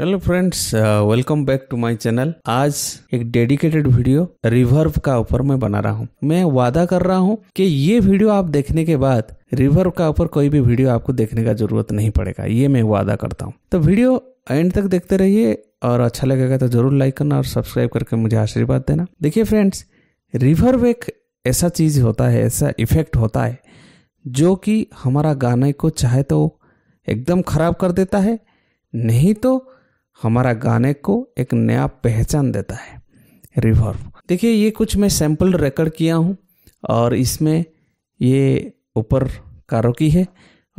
hello friends welcome back to my channel आज एक dedicated video रिवर्व का ऊपर मैं बना रहा हूँ मैं वादा कर रहा हूँ कि ये वीडियो आप देखने के बाद रिवर्व का ऊपर कोई भी वीडियो आपको देखने का जरूरत नहीं पड़ेगा ये मैं वादा करता हूँ तो वीडियो एंड तक देखते रहिए और अच्छा लगेगा तो जरूर लाइक करना और सब्सक्राइब करके मुझे आशीर्वाद देना देखिए फ्रेंड्स रिवर्व एक ऐसा चीज़ होता है ऐसा इफेक्ट होता है जो कि हमारा गाने को चाहे तो एकदम खराब कर देता है नहीं तो हमारा गाने को एक नया पहचान देता है रिवर्व देखिए ये कुछ मैं सैम्पल रिकॉर्ड किया हूँ और इसमें ये ऊपर कारोकी है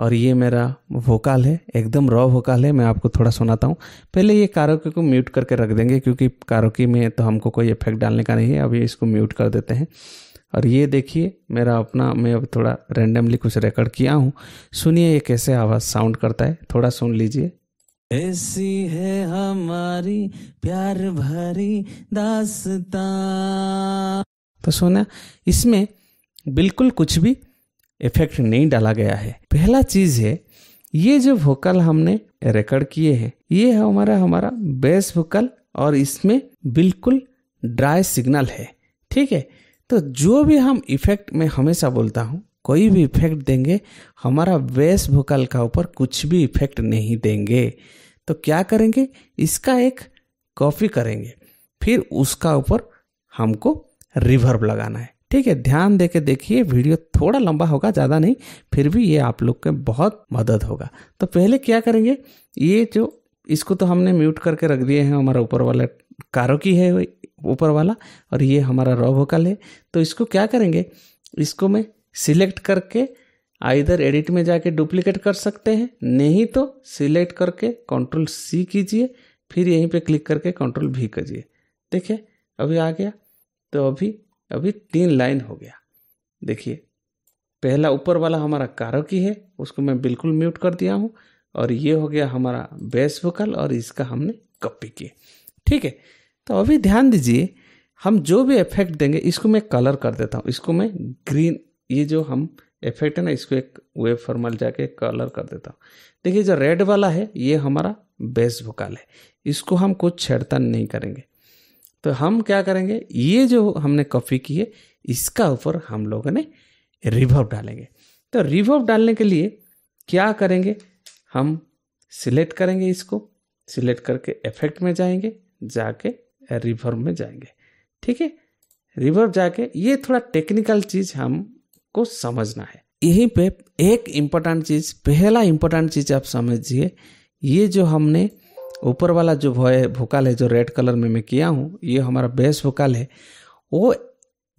और ये मेरा वोकल है एकदम रॉ वोकल है मैं आपको थोड़ा सुनाता हूँ पहले ये कारोकी को म्यूट करके रख देंगे क्योंकि कारोकी में तो हमको कोई इफेक्ट डालने का नहीं है अब ये इसको म्यूट कर देते हैं और ये देखिए मेरा अपना मैं अब थोड़ा रेंडमली कुछ रिकॉर्ड किया हूँ सुनिए ये कैसे आवाज़ साउंड करता है थोड़ा सुन लीजिए ऐसी है हमारी प्यार भरी दासता तो सोना इसमें बिल्कुल कुछ भी इफेक्ट नहीं डाला गया है पहला चीज है ये जो वोकल हमने रिकॉर्ड किए हैं ये है हमारा हमारा बेस वोकल और इसमें बिल्कुल ड्राई सिग्नल है ठीक है तो जो भी हम इफेक्ट में हमेशा बोलता हूँ कोई भी इफेक्ट देंगे हमारा वेश भूकाल का ऊपर कुछ भी इफेक्ट नहीं देंगे तो क्या करेंगे इसका एक कॉपी करेंगे फिर उसका ऊपर हमको रिवर्ब लगाना है ठीक है ध्यान दे के देखिए वीडियो थोड़ा लंबा होगा ज़्यादा नहीं फिर भी ये आप लोग के बहुत मदद होगा तो पहले क्या करेंगे ये जो इसको तो हमने म्यूट करके रख दिए हैं हमारा ऊपर वाला कारो की है ऊपर वाला और ये हमारा रॉ वोकल है तो इसको क्या करेंगे इसको मैं सिलेक्ट करके आइधर एडिट में जाके डुप्लीकेट कर सकते हैं नहीं तो सिलेक्ट करके कंट्रोल सी कीजिए फिर यहीं पे क्लिक करके कंट्रोल भी कीजिए देखिए अभी आ गया तो अभी अभी तीन लाइन हो गया देखिए पहला ऊपर वाला हमारा की है उसको मैं बिल्कुल म्यूट कर दिया हूँ और ये हो गया हमारा बेस वोकल और इसका हमने कॉपी किया ठीक है तो अभी ध्यान दीजिए हम जो भी इफेक्ट देंगे इसको मैं कलर कर देता हूँ इसको मैं ग्रीन ये जो हम इफेक्ट है ना इसको एक वेब फॉर्मल जाके कलर कर देता हूँ देखिए जो रेड वाला है ये हमारा बेस वोकल है इसको हम कुछ छेड़तान नहीं करेंगे तो हम क्या करेंगे ये जो हमने कॉपी की है इसका ऊपर हम लोगों ने रिवर्व डालेंगे तो रिवर्व डालने के लिए क्या करेंगे हम सिलेक्ट करेंगे इसको सिलेक्ट करके इफेक्ट में जाएंगे जाके रिवर्व में जाएंगे ठीक है रिवर्व जाके ये थोड़ा टेक्निकल चीज़ हम को समझना है यहीं पे एक इम्पोर्टेंट चीज़ पहला इम्पोर्टेंट चीज़ आप समझिए ये जो हमने ऊपर वाला जो भय भोकाल है जो रेड कलर में मैं किया हूँ ये हमारा बेस भोकाल है वो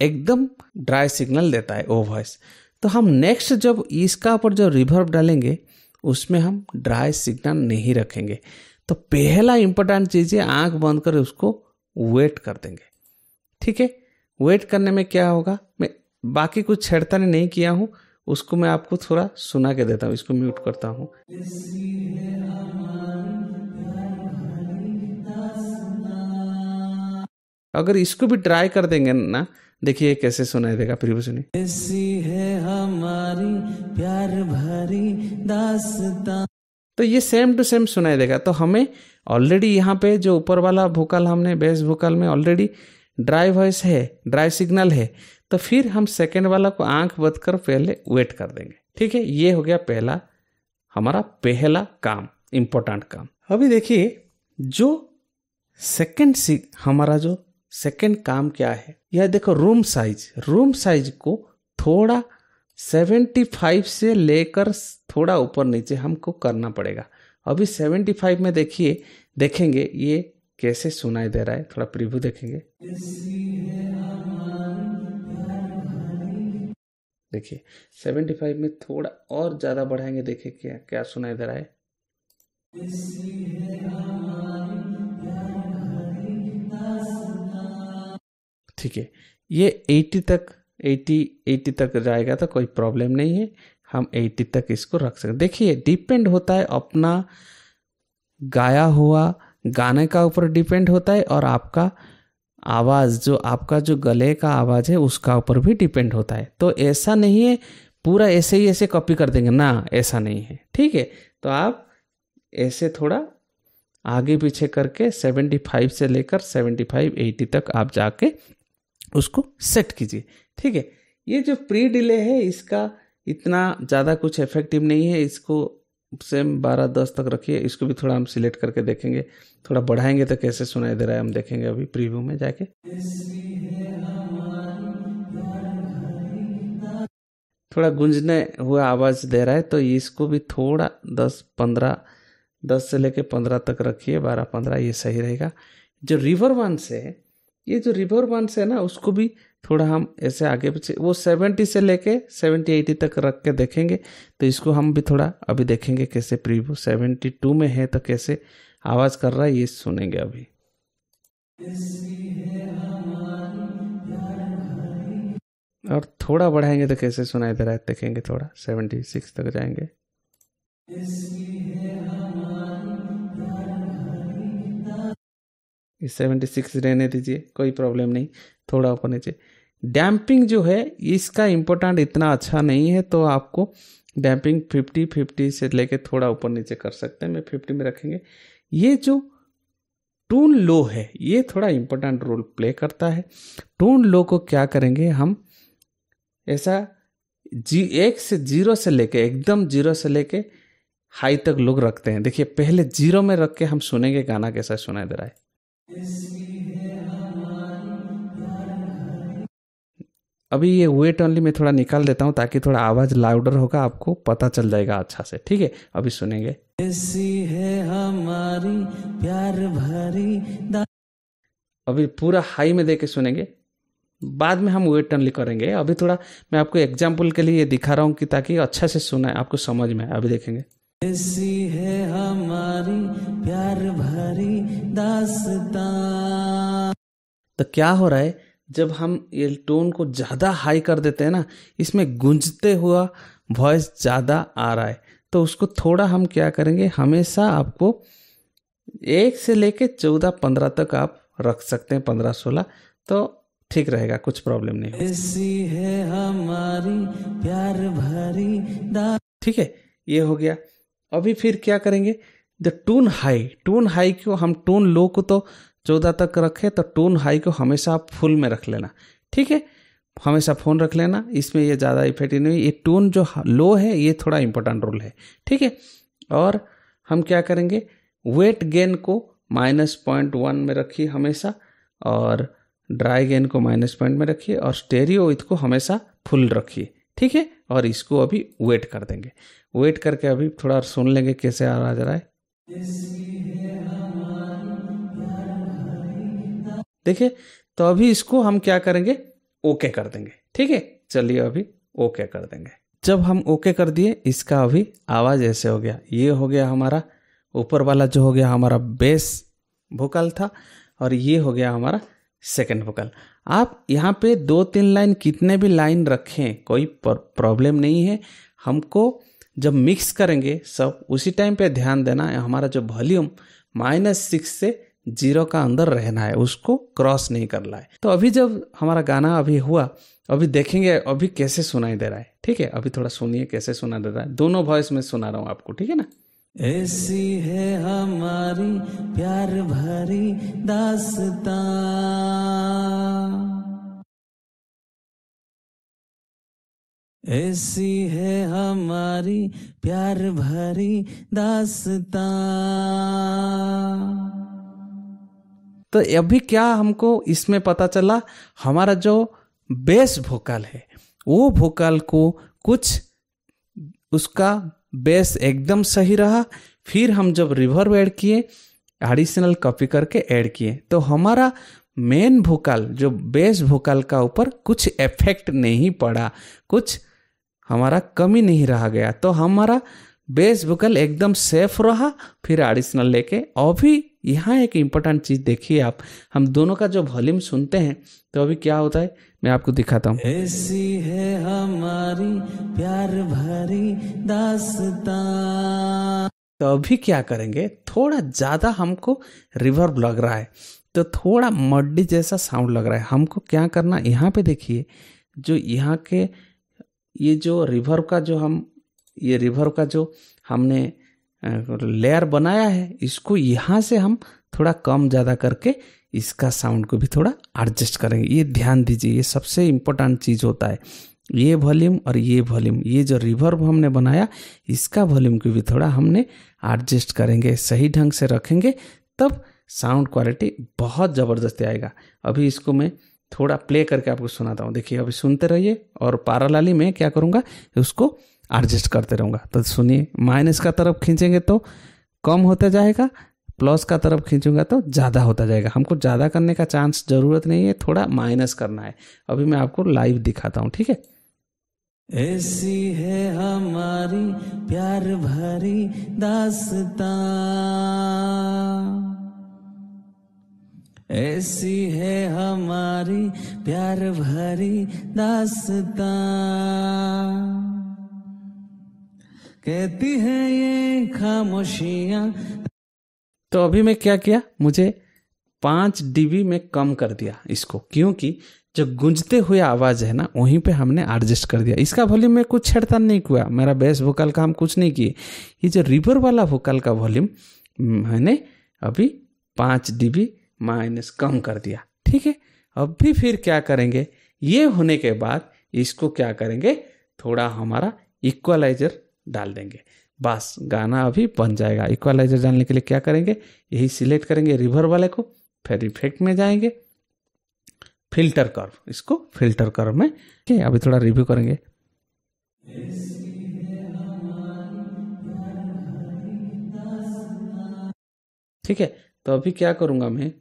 एकदम ड्राई सिग्नल देता है वो वॉइस तो हम नेक्स्ट जब इसका ऊपर जो रिवर्व डालेंगे उसमें हम ड्राई सिग्नल नहीं रखेंगे तो पहला इंपॉर्टेंट चीज़ है आँख बंद कर उसको वेट कर देंगे ठीक है वेट करने में क्या होगा मैं बाकी कुछ छेड़तानी नहीं किया हूँ उसको मैं आपको थोड़ा सुना के देता हूँ इसको म्यूट करता हूँ अगर इसको भी ट्राई कर देंगे ना देखिए कैसे सुनाई देगा फिर भी सुनिए ऐसी है हमारी प्यार भरी दास्तां तो ये सेम टू सेम सुनाई देगा तो हमें ऑलरेडी यहाँ पे जो ऊपर वाला भोकल हमने बेस भोकल में ऑलरेडी ड्राई वॉइस है ड्राई सिग्नल है तो फिर हम सेकेंड वाला को आंख बंद कर पहले वेट कर देंगे ठीक है ये हो गया पहला हमारा पहला काम इम्पोर्टेंट काम अभी देखिए जो सेकेंड हमारा जो सेकेंड काम क्या है यह देखो रूम साइज रूम साइज को थोड़ा सेवेंटी फाइव से लेकर थोड़ा ऊपर नीचे हमको करना पड़ेगा अभी सेवेंटी फाइव में देखिए देखेंगे ये कैसे सुनाई दे रहा है थोड़ा प्रिव्यू देखेंगे देखिए 75 में थोड़ा और ज़्यादा बढ़ाएंगे देखिए क्या क्या सुनाई दे रहा है ठीक है ये 80 तक 80 80 तक जाएगा तो कोई प्रॉब्लम नहीं है हम 80 तक इसको रख सकते देखिए डिपेंड होता है अपना गाया हुआ गाने का ऊपर डिपेंड होता है और आपका आवाज़ जो आपका जो गले का आवाज़ है उसका ऊपर भी डिपेंड होता है तो ऐसा नहीं है पूरा ऐसे ही ऐसे कॉपी कर देंगे ना ऐसा नहीं है ठीक है तो आप ऐसे थोड़ा आगे पीछे करके 75 से लेकर 75 80 तक आप जाके उसको सेट कीजिए ठीक है ये जो प्री डिले है इसका इतना ज़्यादा कुछ इफेक्टिव नहीं है इसको सेम बारह दस तक रखिए इसको भी थोड़ा हम सिलेक्ट करके देखेंगे थोड़ा बढ़ाएंगे तो कैसे सुनाई दे रहा है हम देखेंगे अभी प्रीव्यू में जाके थोड़ा गुंजने हुआ आवाज़ दे रहा है तो इसको भी थोड़ा दस पंद्रह दस से लेके पंद्रह तक रखिए बारह पंद्रह ये सही रहेगा जो रिवर वंस है ये जो रिवर वंस है ना उसको भी थोड़ा हम ऐसे आगे पीछे वो सेवेंटी से लेके सेवेंटी एटी तक रख के देखेंगे तो इसको हम भी थोड़ा अभी देखेंगे कैसे प्रीव्यू सेवेंटी टू में है तो कैसे आवाज़ कर रहा है ये सुनेंगे अभी और थोड़ा बढ़ाएंगे तो कैसे सुनाई दे रहा है देखेंगे थोड़ा सेवेंटी सिक्स तक जाएंगे सेवेंटी सिक्स रहने दीजिए कोई प्रॉब्लम नहीं थोड़ा ऊपर नीचे डैम्पिंग जो है इसका इम्पोर्टेंट इतना अच्छा नहीं है तो आपको डैम्पिंग फिफ्टी फिफ्टी से लेके थोड़ा ऊपर नीचे कर सकते हैं मैं फिफ्टी में रखेंगे ये जो टून लो है ये थोड़ा इम्पोर्टेंट रोल प्ले करता है टून लो को क्या करेंगे हम ऐसा जी एक से जीरो से लेके एकदम जीरो से लेके हाई तक लोग रखते हैं देखिए पहले जीरो में रख के हम सुनेंगे गाना कैसा सुनाई दे रहा है अभी ये वेट ऑनली मैं थोड़ा निकाल देता हूँ ताकि थोड़ा आवाज़ लाउडर होगा आपको पता चल जाएगा अच्छा से ठीक है अभी सुनेंगे ऐसी है हमारी प्यार भरी अभी पूरा हाई में देके सुनेंगे बाद में हम वेट ऑनली करेंगे अभी थोड़ा मैं आपको एग्जाम्पल के लिए दिखा रहा हूँ कि ताकि अच्छा से सुना है आपको समझ में अभी देखेंगे ऐसी है हमारी प्यार भरी दास्तां तो क्या हो रहा है जब हम ये टोन को ज़्यादा हाई कर देते हैं ना इसमें गूंजते हुआ वॉइस ज़्यादा आ रहा है तो उसको थोड़ा हम क्या करेंगे हमेशा आपको एक से लेके चौदह पंद्रह तक आप रख सकते हैं पंद्रह सोलह तो ठीक रहेगा कुछ प्रॉब्लम नहीं ऐसी है हमारी प्यार भरी ठीक है ये हो गया अभी फिर क्या करेंगे the tune high tune high को हम टून लो को तो चौदह तक रखे तो टोन हाई को हमेशा आप फुल में रख लेना ठीक है हमेशा फ़ोन रख लेना इसमें ये ज़्यादा इफेक्टिव नहीं ये टोन जो लो है ये थोड़ा इम्पोर्टेंट रोल है ठीक है और हम क्या करेंगे वेट गेन को माइनस पॉइंट वन में रखिए हमेशा और ड्राई गेन को माइनस पॉइंट में रखिए और स्टेरियो को हमेशा फुल रखिए ठीक है और इसको अभी वेट कर देंगे वेट करके अभी थोड़ा सुन लेंगे कैसे आ रहा है देखिए तो अभी इसको हम क्या करेंगे ओके कर देंगे ठीक है चलिए अभी ओके कर देंगे जब हम ओके कर दिए इसका अभी आवाज़ ऐसे हो गया ये हो गया हमारा ऊपर वाला जो हो गया हमारा बेस भूकल था और ये हो गया हमारा सेकेंड भूकल आप यहाँ पे दो तीन लाइन कितने भी लाइन रखें कोई प्रॉब्लम नहीं है हमको जब मिक्स करेंगे सब उसी टाइम पे ध्यान देना हमारा जो वॉल्यूम माइनस सिक्स से जीरो का अंदर रहना है उसको क्रॉस नहीं कर है तो अभी जब हमारा गाना अभी हुआ अभी देखेंगे अभी कैसे सुनाई दे रहा है ठीक है अभी थोड़ा सुनिए कैसे सुना दे रहा है दोनों वॉइस में सुना रहा हूँ आपको ठीक है ना ऐसी है हमारी प्यार भरी दासता ऐसी है हमारी प्यार भरी दासता तो अभी क्या हमको इसमें पता चला हमारा जो बेस भोकल है वो भोकल को कुछ उसका बेस एकदम सही रहा फिर हम जब रिवर्व ऐड किए एडिशनल कॉपी करके ऐड किए तो हमारा मेन भोकल जो बेस भोकल का ऊपर कुछ इफेक्ट नहीं पड़ा कुछ हमारा कमी नहीं रहा गया तो हमारा बेस वोकल एकदम सेफ रहा फिर एडिशनल लेके और भी यहाँ एक इम्पोर्टेंट चीज़ देखिए आप हम दोनों का जो वॉल्यूम सुनते हैं तो अभी क्या होता है मैं आपको दिखाता हूँ ऐसी है हमारी प्यार भरी तो अभी क्या करेंगे थोड़ा ज़्यादा हमको रिवर्ब लग रहा है तो थोड़ा मड्डी जैसा साउंड लग रहा है हमको क्या करना यहाँ पे देखिए जो यहाँ के ये जो रिवर्ब का जो हम ये रिवर का जो हमने लेयर बनाया है इसको यहाँ से हम थोड़ा कम ज़्यादा करके इसका साउंड को भी थोड़ा एडजस्ट करेंगे ये ध्यान दीजिए ये सबसे इम्पोर्टेंट चीज़ होता है ये वॉल्यूम और ये वॉल्यूम ये जो रिवर्ब हमने बनाया इसका वॉल्यूम को भी थोड़ा हमने एडजस्ट करेंगे सही ढंग से रखेंगे तब साउंड क्वालिटी बहुत ज़बरदस्ती आएगा अभी इसको मैं थोड़ा प्ले करके आपको सुनाता हूँ देखिए अभी सुनते रहिए और पारालाली में क्या करूँगा उसको एडजस्ट करते रहूँगा तो सुनिए माइनस का तरफ खींचेंगे तो कम होता जाएगा प्लस का तरफ खींचूंगा तो ज़्यादा होता जाएगा हमको ज़्यादा करने का चांस ज़रूरत नहीं है थोड़ा माइनस करना है अभी मैं आपको लाइव दिखाता हूँ ठीक है ऐसी है हमारी प्यार भरी दासता ऐसी है हमारी प्यार भरी दासता कहती है ये खामोशियां तो अभी मैं क्या किया मुझे पांच डीबी में कम कर दिया इसको क्योंकि जो गुंजते हुए आवाज़ है ना वहीं पे हमने एडजस्ट कर दिया इसका वॉल्यूम में कुछ छेड़ता नहीं किया मेरा बेस वोकल का हम कुछ नहीं किए ये जो रिवर वाला वोकल का वॉल्यूम हम्म, मैंने अभी पाँच डीबी माइनस कम कर दिया ठीक है अब भी फिर क्या करेंगे ये होने के बाद इसको क्या करेंगे थोड़ा हमारा इक्वलाइजर डाल देंगे बस गाना अभी बन जाएगा इक्वलाइजर जानने के लिए क्या करेंगे यही सिलेक्ट करेंगे रिवर वाले को फिर इफेक्ट में जाएंगे फिल्टर कर्व इसको फिल्टर कर्व में ठीक है अभी थोड़ा रिव्यू करेंगे ठीक है तो अभी क्या करूंगा मैं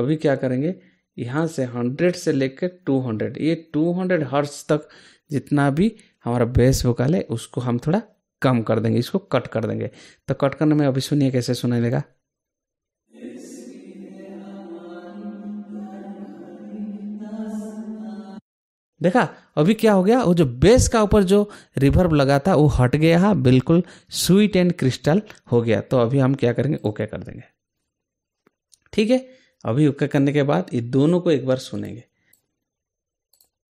अभी क्या करेंगे यहां से 100 से लेकर 200 ये 200 हर्ट्ज तक जितना भी हमारा बेस वोकल है उसको हम थोड़ा कम कर देंगे इसको कट कर देंगे तो कट करने में अभी सुनिए कैसे सुनाई देगा देखा अभी क्या हो गया वो जो बेस का ऊपर जो रिवर्ब लगा था वो हट गया है हाँ, बिल्कुल स्वीट एंड क्रिस्टल हो गया तो अभी हम क्या करेंगे ओके कर देंगे ठीक है अभी ओके करने के बाद ये दोनों को एक बार सुनेंगे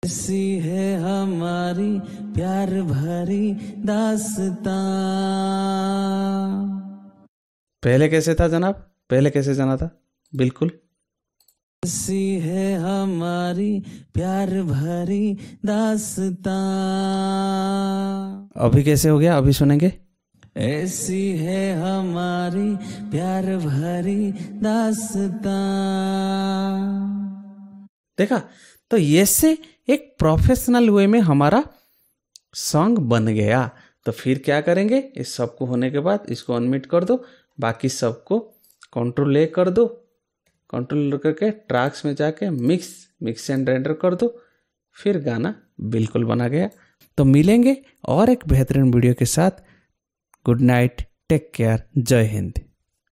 ऐसी है हमारी प्यार भरी दासता पहले कैसे था जनाब पहले कैसे जाना था बिल्कुल ऐसी है हमारी प्यार भरी दासता अभी कैसे हो गया अभी सुनेंगे ऐसी है हमारी प्यार भरी दासता देखा तो ये से एक प्रोफेशनल वे में हमारा सॉन्ग बन गया तो फिर क्या करेंगे इस सबको होने के बाद इसको अनमिट कर दो बाकी सबको कंट्रोल ए कर दो कंट्रोल करके ट्रैक्स में जाके मिक्स मिक्स एंड रेंडर कर दो फिर गाना बिल्कुल बना गया तो मिलेंगे और एक बेहतरीन वीडियो के साथ गुड नाइट टेक केयर जय हिंद